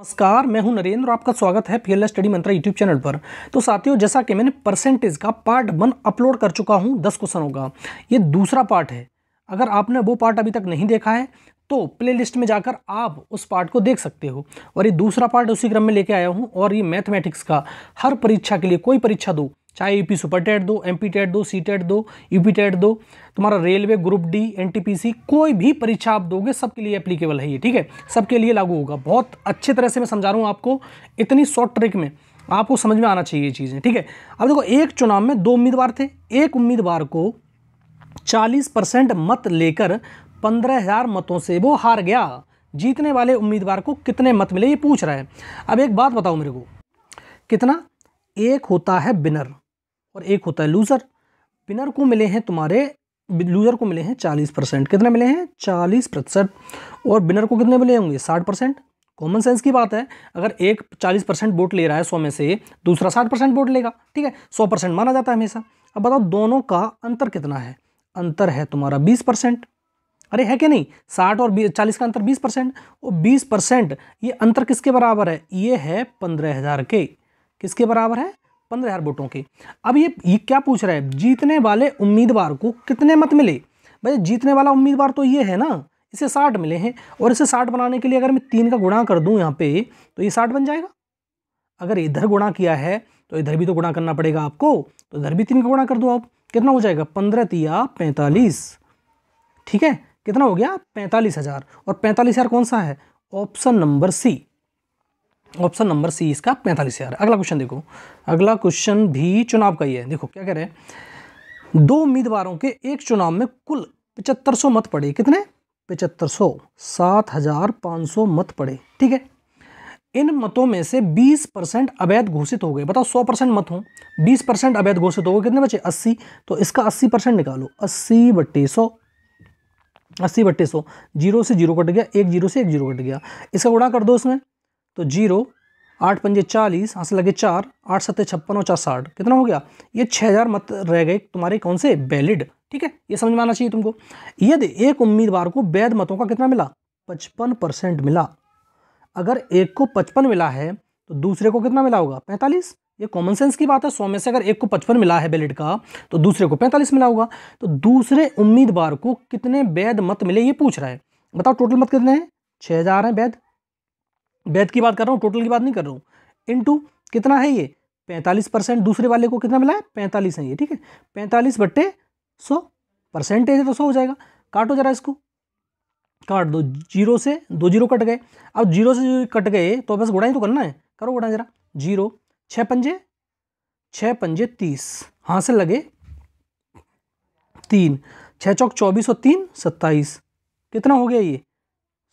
नमस्कार मैं हूं नरेंद्र आपका स्वागत है fearless study mantra YouTube channel पर तो साथियों जैसा कि मैंने परसेंटेज का पार्ट वन अपलोड कर चुका हूं दस क्वेश्चनों का ये दूसरा पार्ट है अगर आपने वो पार्ट अभी तक नहीं देखा है तो प्लेलिस्ट में जाकर आप उस पार्ट को देख सकते हो और ये दूसरा पार्ट उसी क्रम में लेके आया हूँ और ये मैथमेटिक्स का हर परीक्षा के लिए कोई परीक्षा दो चाहे यूपी सुपर टेट दो एमपी टेट दो सी टेट दो यूपी e टेट दो तुम्हारा रेलवे ग्रुप डी एनटीपीसी कोई भी परीक्षा आप दोगे सबके लिए एप्लीकेबल है ये ठीक है सबके लिए लागू होगा बहुत अच्छे तरह से मैं समझा रहा हूँ आपको इतनी शॉर्ट ट्रिक में आपको समझ में आना चाहिए ये चीज़ें ठीक है अब देखो एक चुनाव में दो उम्मीदवार थे एक उम्मीदवार को चालीस परसेंट मत लेकर पंद्रह हज़ार मतों से वो हार गया जीतने वाले उम्मीदवार को कितने मत मिले ये पूछ रहा है अब एक बात बताओ मेरे को कितना एक होता है बिनर और एक होता है लूज़र विनर को मिले हैं तुम्हारे लूज़र को मिले हैं चालीस परसेंट कितने मिले हैं चालीस प्रतिशत और विनर को कितने मिले होंगे साठ परसेंट कॉमन सेंस की बात है अगर एक चालीस परसेंट वोट ले रहा है सौ में से दूसरा साठ परसेंट वोट लेगा ठीक है सौ परसेंट माना जाता है हमेशा अब बताओ दोनों का अंतर कितना है अंतर है तुम्हारा बीस परसेंट अरे है क्या नहीं साठ और चालीस का अंतर बीस परसेंट और बीस परसेंट ये अंतर किसके बराबर है ये है पंद्रह हज़ार के किसके बराबर है पंद्रह हज़ार वोटों के अब ये ये क्या पूछ रहा है जीतने वाले उम्मीदवार को कितने मत मिले भाई जीतने वाला उम्मीदवार तो ये है ना इसे साठ मिले हैं और इसे साठ बनाने के लिए अगर मैं तीन का गुणा कर दूँ यहाँ पे तो ये साठ बन जाएगा अगर इधर गुणा किया है तो इधर भी तो गुणा करना पड़ेगा आपको तो इधर भी तीन का गुणा कर दो आप कितना हो जाएगा पंद्रह तिया पैंतालीस ठीक है कितना हो गया पैंतालीस हज़ार और पैंतालीस हज़ार कौन सा है option number C option number C इसका पैंतालीस हज़ार अगला क्वेश्चन देखो अगला क्वेश्चन भी चुनाव का ही है देखो क्या कह रहे हैं दो उम्मीदवारों के एक चुनाव में कुल पचहत्तर सौ मत पड़े कितने पचहत्तर सौ सात हज़ार पाँच सौ मत पड़े ठीक है इन मतों में से 20 परसेंट अवैध घोषित हो गए बताओ 100 परसेंट मत हो 20 परसेंट अवैध घोषित हो गए कितने बचे 80 तो इसका 80 परसेंट निकालो 80 बट्टे सौ अस्सी बट्टे सौ जीरो से जीरो कट गया एक जीरो से एक जीरो कट गया इसका गुणा कर दो इसमें तो जीरो आठ पंजे चालीस यहाँ से लगे चार आठ सत्ते छप्पन और चार साठ कितना हो गया ये छः हज़ार मत रह गए तुम्हारे कौन से वैलिड ठीक है ये समझ में आना चाहिए तुमको यदि एक उम्मीदवार को वैध मतों का कितना मिला पचपन परसेंट मिला अगर एक को पचपन मिला है तो दूसरे को कितना मिला होगा पैंतालीस ये कॉमन सेंस की बात है सौ में से अगर एक को पचपन मिला है बैलिड का तो दूसरे को पैंतालीस मिला होगा तो दूसरे उम्मीदवार को कितने वैध मत मिले ये पूछ रहा है बताओ टोटल मत कितने हैं छः हज़ार हैं वैध वैध की बात कर रहा हूँ टोटल की बात नहीं कर रहा हूँ इनटू कितना है ये पैंतालीस परसेंट दूसरे वाले को कितना मिला है पैंतालीस है ये ठीक है पैंतालीस बट्टे सौ परसेंटेज है तो सौ हो जाएगा काटो जरा इसको काट दो जीरो से दो जीरो कट गए अब जीरो से कट गए तो बस गुड़ाई तो करना है करो गुड़ाई जरा जीरो छः पंजे छः पंजे तीस हाँ से लगे तीन छः चौक चौबीस और तीन सत्ताईस कितना हो गया ये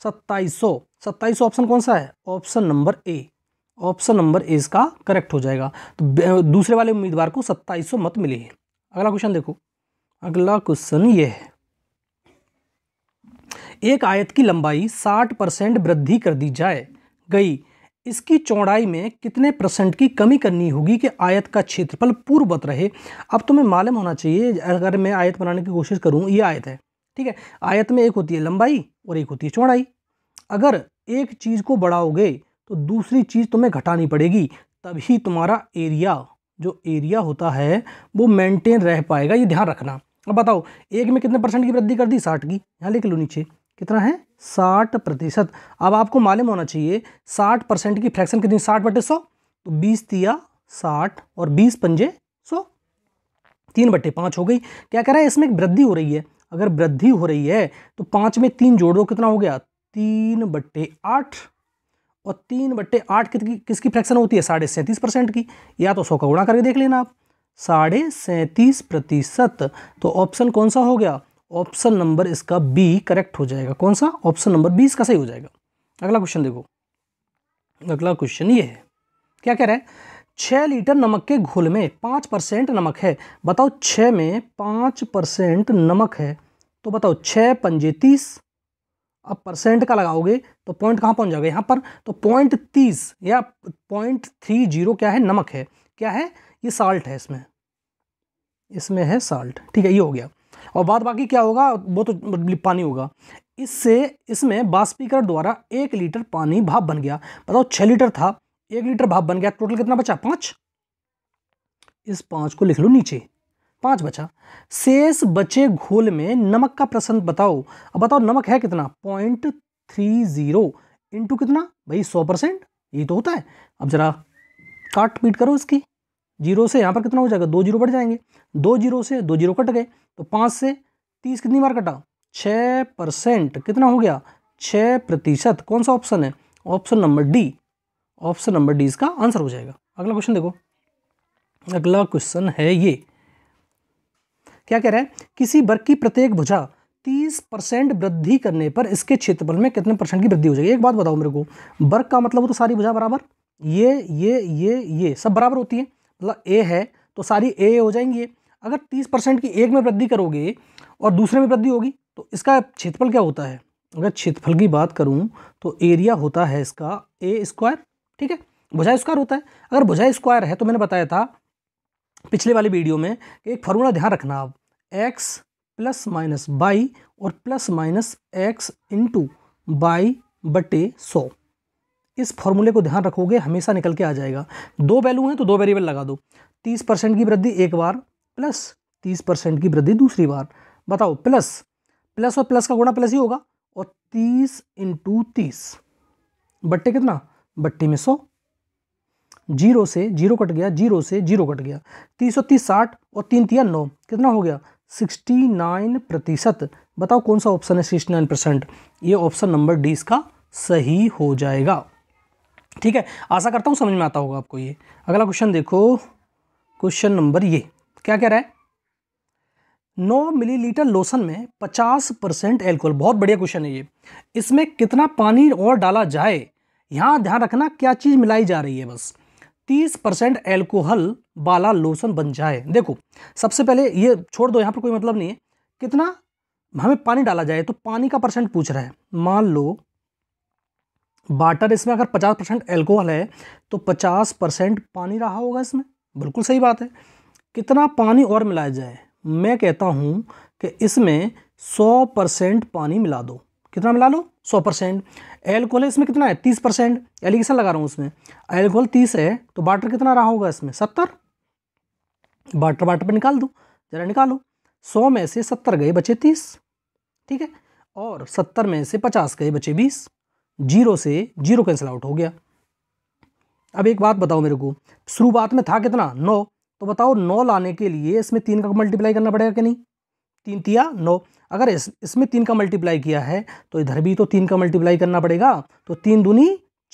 सत्ताईस सौ सत्ताईस ऑप्शन कौन सा है option number A option number A इसका करेक्ट हो जाएगा तो दूसरे वाले उम्मीदवार को सत्ताईस सौ मत मिले हैं अगला क्वेश्चन देखो अगला क्वेश्चन ये है एक आयत की लंबाई साठ परसेंट वृद्धि कर दी जाए गई इसकी चौड़ाई में कितने परसेंट की कमी करनी होगी कि आयत का क्षेत्रफल पूर्ववत रहे अब तुम्हें तो मालूम होना चाहिए अगर मैं आयत बनाने की कोशिश करूँ ये आयत है ठीक है आयत में एक होती है लंबाई और एक होती है चौड़ाई अगर एक चीज़ को बढ़ाओगे तो दूसरी चीज़ तुम्हें घटानी पड़ेगी तभी तुम्हारा एरिया जो एरिया होता है वो मेंटेन रह पाएगा ये ध्यान रखना अब बताओ एक में कितने परसेंट की वृद्धि कर दी साठ की यहाँ लिख लो नीचे कितना है साठ प्रतिशत अब आपको मालूम होना चाहिए साठ परसेंट की फ्रैक्शन कितनी साठ बटे सौ तो बीस तिया साठ और बीस पंजे सौ तीन बटे पाँच हो गई क्या कह रहा है इसमें वृद्धि हो रही है अगर वृद्धि हो रही है तो पाँच में तीन जोड़ दो कितना हो गया तीन बट्टे आठ और तीन बट्टे आठ कितनी किसकी फ्रैक्शन होती है साढ़े सैंतीस परसेंट की या तो सौ का गुणा करके देख लेना आप साढ़े सैंतीस प्रतिशत तो ऑप्शन कौन सा हो गया ऑप्शन नंबर इसका बी करेक्ट हो जाएगा कौन सा ऑप्शन नंबर बी इसका सही हो जाएगा अगला क्वेश्चन देखो अगला क्वेश्चन ये है क्या कह रहा है छः लीटर नमक के घोल में पाँच परसेंट नमक है बताओ छः में पाँच परसेंट नमक है तो बताओ छः पंजे तीस अब परसेंट का लगाओगे तो पॉइंट कहाँ पहुँच जाओगे यहाँ पर तो पॉइंट तीस या पॉइंट थ्री जीरो क्या है नमक है क्या है ये साल्ट है इसमें इसमें है साल्ट ठीक है ये हो गया और बाद बाकी क्या होगा वो तो मतलब पानी होगा इससे इसमें बाष्पीकरण द्वारा एक लीटर पानी भाप बन गया बताओ छः लीटर था एक लीटर भाप बन गया टोटल कितना बचा पाँच इस पाँच को लिख लो नीचे पाँच बचा शेष बचे घोल में नमक का प्रसंग बताओ अब बताओ नमक है कितना पॉइंट थ्री जीरो इंटू कितना भाई सौ परसेंट ये तो होता है अब ज़रा काट पीट करो इसकी जीरो से यहाँ पर कितना हो जाएगा दो जीरो बढ़ जाएंगे दो जीरो से दो जीरो कट गए तो पाँच से तीस कितनी बार कटा छः परसेंट कितना हो गया छः प्रतिशत कौन सा ऑप्शन है option number D option number D इसका आंसर हो जाएगा अगला क्वेश्चन देखो अगला क्वेश्चन है ये क्या कह रहे हैं किसी वर्ग की प्रत्येक भुजा तीस परसेंट वृद्धि करने पर इसके क्षेत्रफल में कितने परसेंट की वृद्धि हो जाएगी एक बात बताओ मेरे को वर्ग का मतलब हो तो सारी भुजा बराबर ये ये ये ये सब बराबर होती है मतलब ए है तो सारी ए हो जाएंगी ये अगर तीस परसेंट की एक में वृद्धि करोगे और दूसरे में वृद्धि होगी तो इसका क्षेत्रफल क्या होता है अगर क्षेत्रफल की बात करूँ तो एरिया होता है इसका ए स्क्वायर ठीक है भुजा स्क्वायर होता है अगर भुजा स्क्वायर है तो मैंने बताया था पिछले वाले वीडियो में एक फार्मूला ध्यान रखना आप एक्स प्लस माइनस बाई और plus minus X into Y बटे सौ इस फॉर्मूले को ध्यान रखोगे हमेशा निकल के आ जाएगा दो वैल्यू हैं तो दो वेरिएबल लगा दो तीस परसेंट की वृद्धि एक बार प्लस तीस परसेंट की वृद्धि दूसरी बार बताओ प्लस प्लस और प्लस का गुणा प्लस ही होगा और तीस इंटू तीस बट्टे कितना बट्टे में सौ जीरो से जीरो कट गया जीरो से जीरो कट गया तीन सौ तीस साठ और तीन तिया नौ कितना हो गया सिक्सटी नाइन प्रतिशत बताओ कौन सा ऑप्शन है सिक्सटी नाइन परसेंट ये ऑप्शन नंबर डी इसका सही हो जाएगा ठीक है आशा करता हूँ समझ में आता होगा आपको ये अगला क्वेश्चन देखो क्वेश्चन नंबर ये क्या कह रहा है नौ मिलीलीटर लोशन में पचास परसेंट एल्कोहल बहुत बढ़िया क्वेश्चन है ये इसमें कितना पानी और डाला जाए यहाँ ध्यान रखना क्या चीज़ मिलाई जा रही है बस तीस परसेंट एल्कोहल वाला लोशन बन जाए देखो सबसे पहले ये छोड़ दो यहाँ पर कोई मतलब नहीं है कितना हमें पानी डाला जाए तो पानी का परसेंट पूछ रहा है मान लो वाटर इसमें अगर पचास परसेंट एल्कोहल है तो पचास परसेंट पानी रहा होगा इसमें बिल्कुल सही बात है कितना पानी और मिलाया जाए मैं कहता हूँ कि इसमें सौ परसेंट पानी मिला दो कितना मिला लो सौ परसेंट एल्कोहल इसमें कितना है तीस परसेंट एलिगेशन लगा रहा हूँ उसमें एल्कोहल तीस है तो वाटर कितना रहा होगा इसमें सत्तर वाटर वाटर पर निकाल दो ज़रा निकालो सौ में से सत्तर गए बचे तीस ठीक है और सत्तर में से पचास गए बचे बीस जीरो से जीरो कैंसिल आउट हो गया अब एक बात बताओ मेरे को शुरुआत में था कितना नौ तो बताओ नौ लाने के लिए इसमें तीन का मल्टीप्लाई करना पड़ेगा कि नहीं तीन तिया नौ अगर इस इसमें तीन का मल्टीप्लाई किया है तो इधर भी तो तीन का मल्टीप्लाई करना पड़ेगा तो तीन दूनी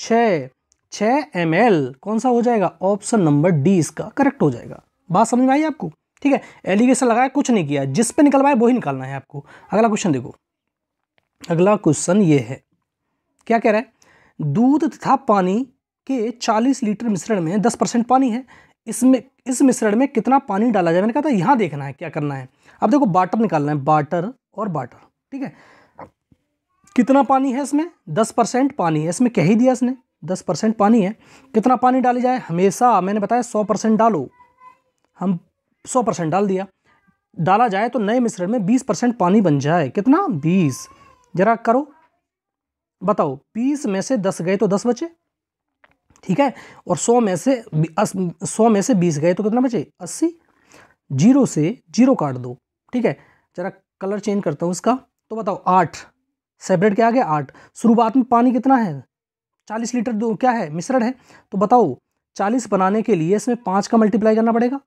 छः छः एम कौन सा हो जाएगा ऑप्शन नंबर डी इसका करेक्ट हो जाएगा बात समझ में आई आपको ठीक है एलिगेशन लगाया कुछ नहीं किया जिस पे निकलवाए वही निकालना है आपको अगला क्वेश्चन देखो अगला क्वेश्चन ये है क्या कह रहा है दूध तथा पानी के 40 लीटर मिश्रण में 10 परसेंट पानी है इसमें इस मिश्रण में कितना पानी डाला जाए मैंने कहा था यहाँ देखना है क्या करना है अब देखो बाटर निकालना है बाटर और बाटर ठीक है कितना पानी है इसमें दस परसेंट पानी है इसमें कह ही दिया इसने दस परसेंट पानी है कितना पानी डाली जाए हमेशा मैंने बताया सौ परसेंट डालो हम सौ परसेंट डाल दिया डाला जाए तो नए मिश्रण में बीस परसेंट पानी बन जाए कितना बीस जरा करो बताओ बीस में से दस गए तो दस बचे ठीक है और सौ में से सौ में से बीस गए तो कितना बचे अस्सी जीरो से जीरो काट दो ठीक है जरा कलर चेंज करता हूँ इसका तो बताओ आठ सेपरेट क्या आ गया आठ शुरुआत में पानी कितना है चालीस लीटर दो क्या है मिश्रण है तो बताओ चालीस बनाने के लिए इसमें पाँच का मल्टीप्लाई करना पड़ेगा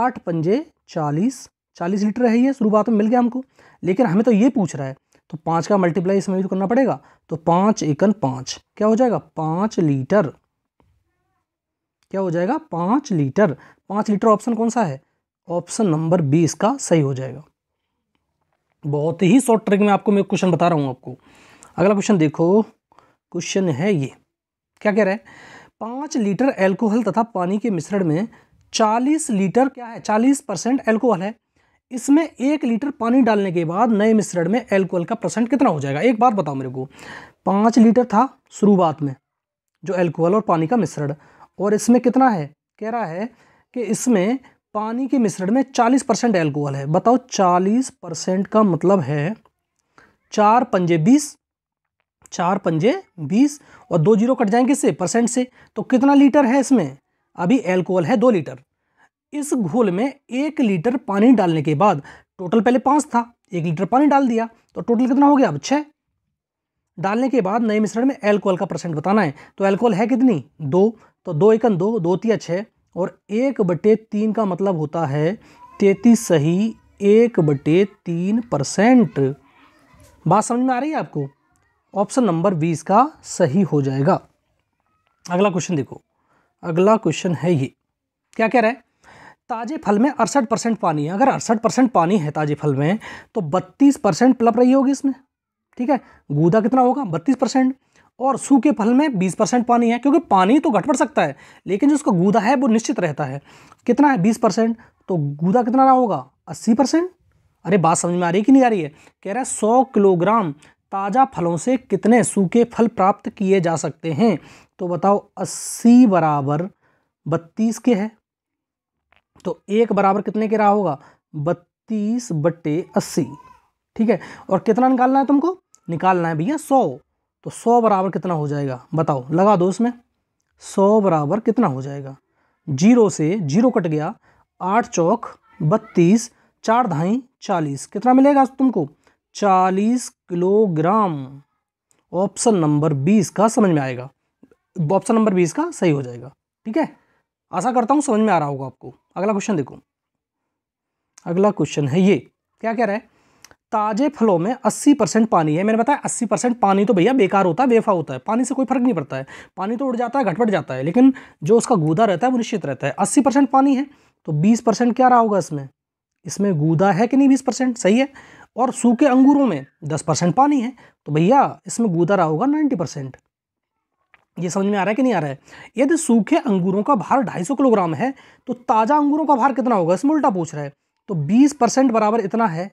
आठ पंजे चालीस चालीस लीटर है ये शुरुआत में मिल गया हमको लेकिन हमें तो ये पूछ रहा है तो पाँच का मल्टीप्लाई इसमें भी तो करना पड़ेगा तो पाँच एकन पाँच क्या हो जाएगा पाँच लीटर क्या हो जाएगा पाँच लीटर पाँच लीटर ऑप्शन कौन सा है ऑप्शन नंबर बी इसका सही हो जाएगा बहुत ही शॉर्ट ट्रिक में आपको मैं क्वेश्चन बता रहा हूँ आपको अगला क्वेश्चन देखो क्वेश्चन है ये क्या कह रहा है पाँच लीटर एल्कोहल तथा पानी के मिश्रण में चालीस लीटर क्या है चालीस परसेंट एल्कोहल है इसमें एक लीटर पानी डालने के बाद नए मिश्रण में एल्कोहल का परसेंट कितना हो जाएगा एक बात बताओ मेरे को पाँच लीटर था शुरुआत में जो एल्कोहल और पानी का मिश्रण और इसमें कितना है कह रहा है कि इसमें पानी के मिश्रण में चालीस परसेंट एल्कोहल है बताओ चालीस परसेंट का मतलब है चार पंजे बीस चार पंजे बीस और दो जीरो कट जाएंगे इससे परसेंट से तो कितना लीटर है इसमें अभी एल्कोहल है दो लीटर इस घोल में एक लीटर पानी डालने के बाद टोटल पहले पाँच था एक लीटर पानी डाल दिया तो टोटल कितना हो गया अब छः डालने के बाद नए मिश्रण में एल्कोहल का परसेंट बताना है तो एल्कोहल है कितनी दो तो दो एकन दो दो तिया छः और एक बटे तीन का मतलब होता है तैतीस सही एक बटे तीन परसेंट बात समझ में आ रही है आपको ऑप्शन नंबर बीस का सही हो जाएगा अगला क्वेश्चन देखो अगला क्वेश्चन है ये क्या कह रहा है ताजे फल में अड़सठ परसेंट पानी है अगर अड़सठ परसेंट पानी है ताजे फल में तो बत्तीस परसेंट प्लप रही होगी इसमें ठीक है गूदा कितना होगा बत्तीस परसेंट और सूखे फल में बीस परसेंट पानी है क्योंकि पानी तो घट पड़ सकता है लेकिन जो उसका गूदा है वो निश्चित रहता है कितना है बीस परसेंट तो गूदा कितना रहा होगा अस्सी परसेंट अरे बात समझ में आ रही है कि नहीं आ रही है कह रहा है सौ किलोग्राम ताज़ा फलों से कितने सूखे फल प्राप्त किए जा सकते हैं तो बताओ अस्सी बराबर बत्तीस के है तो एक बराबर कितने के रहा होगा बत्तीस बट्टे अस्सी ठीक है और कितना निकालना है तुमको निकालना है भैया सौ तो सौ बराबर कितना हो जाएगा बताओ लगा दो उसमें सौ बराबर कितना हो जाएगा जीरो से जीरो कट गया आठ चौक बत्तीस चार धाई चालीस कितना मिलेगा तुमको चालीस किलोग्राम ऑप्शन नंबर बीस का समझ में आएगा ऑप्शन नंबर बीस का सही हो जाएगा ठीक है आशा करता हूँ समझ में आ रहा होगा आपको अगला क्वेश्चन देखो अगला क्वेश्चन है ये क्या कह रहा है ताजे फलों में 80 परसेंट पानी है मैंने बताया 80 परसेंट पानी तो भैया बेकार होता है बेफा होता है पानी से कोई फर्क नहीं पड़ता है पानी तो उड़ जाता है घटपट जाता है लेकिन जो उसका गूदा रहता है वो निश्चित रहता है 80 परसेंट पानी है तो 20 परसेंट क्या रहा होगा इसमें इसमें गूदा है कि नहीं बीस परसेंट सही है और सूखे अंगूरों में दस परसेंट पानी है तो भैया इसमें गूदा रहा होगा नाइन्टी परसेंट ये समझ में आ रहा है कि नहीं आ रहा है यदि सूखे अंगूरों का भार ढाई सौ किलोग्राम है तो ताज़ा अंगूरों का भार कितना होगा इसमें उल्टा पूछ रहा है तो बीस परसेंट बराबर इतना है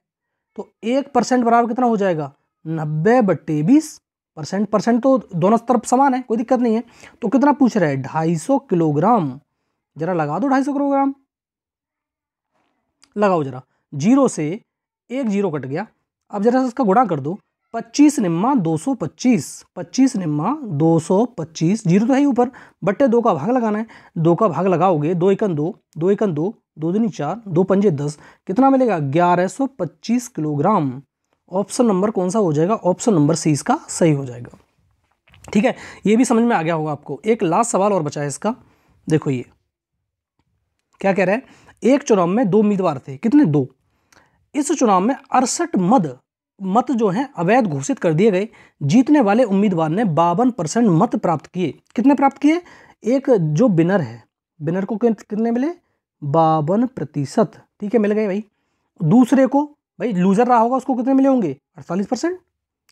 तो एक परसेंट बराबर कितना हो जाएगा नब्बे बट्टे बीस परसेंट परसेंट तो दोनों तरफ समान है कोई दिक्कत नहीं है तो कितना पूछ रहा है ढाई सौ किलोग्राम जरा लगा दो ढाई सौ किलोग्राम लगाओ जरा जीरो से एक जीरो कट गया अब जरा इसका गुणा कर दो पच्चीस निम्मा दो सौ पच्चीस पच्चीस निम्मा दो सौ पच्चीस जीरो तो है ही ऊपर बट्टे दो का भाग लगाना है दो का भाग लगाओगे दो एकन दो दो एकन दो दो दिन चार दो पंजे दस कितना मिलेगा ग्यारह सौ पच्चीस किलोग्राम ऑप्शन नंबर कौन सा हो जाएगा ऑप्शन नंबर सी इसका सही हो जाएगा ठीक है ये भी समझ में आ गया होगा आपको एक लास्ट सवाल और बचा है इसका देखो ये क्या कह रहे हैं एक चुनाव में दो उम्मीदवार थे कितने दो इस चुनाव में अड़सठ मद मत जो हैं अवैध घोषित कर दिए गए जीतने वाले उम्मीदवार ने बावन परसेंट मत प्राप्त किए कितने प्राप्त किए एक जो बिनर है बिनर को कितने मिले बावन प्रतिशत ठीक है मिल गए भाई दूसरे को भाई लूजर रहा होगा उसको कितने मिले होंगे अड़तालीस परसेंट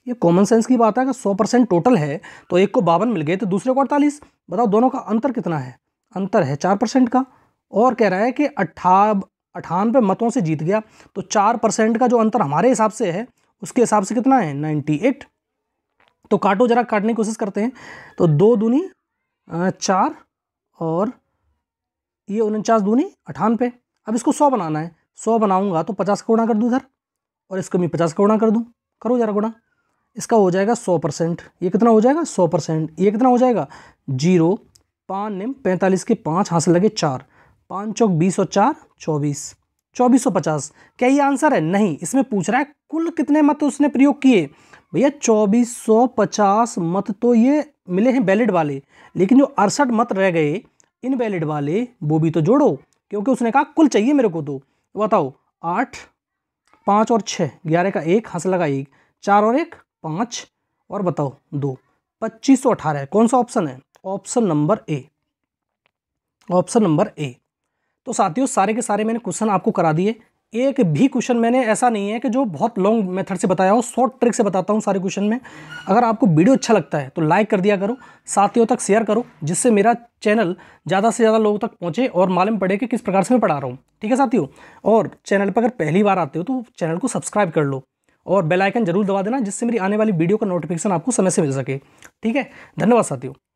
ये कॉमन सेंस की बात है अगर सौ परसेंट टोटल है तो एक को बावन मिल गए तो दूसरे को अड़तालीस बताओ दोनों का अंतर कितना है अंतर है चार परसेंट का और कह रहा है कि अट्ठा अठानवे मतों से जीत गया तो चार परसेंट का जो अंतर हमारे हिसाब से है उसके हिसाब से कितना है नाइन्टी एट तो काटो जरा काटने की कोशिश करते हैं तो दो दूनी चार और ये उनचास दूनी अठानवे अब इसको सौ बनाना है सौ बनाऊंगा तो पचास का कर दूँ इधर और इसको मैं पचास का कर दूँ करो जरा गुणा इसका हो जाएगा सौ परसेंट ये कितना हो जाएगा सौ परसेंट ये कितना हो जाएगा जीरो पाँच निम पैंतालीस के पाँच से लगे चार पाँच चौक बीस और चार चौबीस 2450 क्या ये आंसर है नहीं इसमें पूछ रहा है कुल कितने मत उसने प्रयोग किए भैया 2450 मत तो ये मिले हैं वैलिड वाले लेकिन जो अड़सठ मत रह गए इनवैलिड वाले वो भी तो जोड़ो क्योंकि उसने कहा कुल चाहिए मेरे को तो बताओ आठ पाँच और छः ग्यारह का एक हंस लगा एक चार और एक पाँच और बताओ दो पच्चीस सौ अठारह कौन सा ऑप्शन है option number A option number A तो साथियों सारे के सारे मैंने क्वेश्चन आपको करा दिए एक भी क्वेश्चन मैंने ऐसा नहीं है कि जो बहुत लॉन्ग मेथड से बताया हो शॉर्ट ट्रिक से बताता हूँ सारे क्वेश्चन में अगर आपको वीडियो अच्छा लगता है तो लाइक कर दिया करो साथियों तक शेयर करो जिससे मेरा चैनल ज़्यादा से ज़्यादा लोगों तक पहुँचे और मालूम पड़े कि किस प्रकार से मैं पढ़ा रहा हूँ ठीक है साथियों और चैनल पर अगर पहली बार आते हो तो चैनल को सब्सक्राइब कर लो और बेलाइकन जरूर दबा देना जिससे मेरी आने वाली वीडियो का नोटिफिकेशन आपको समय से मिल सके ठीक है धन्यवाद साथियों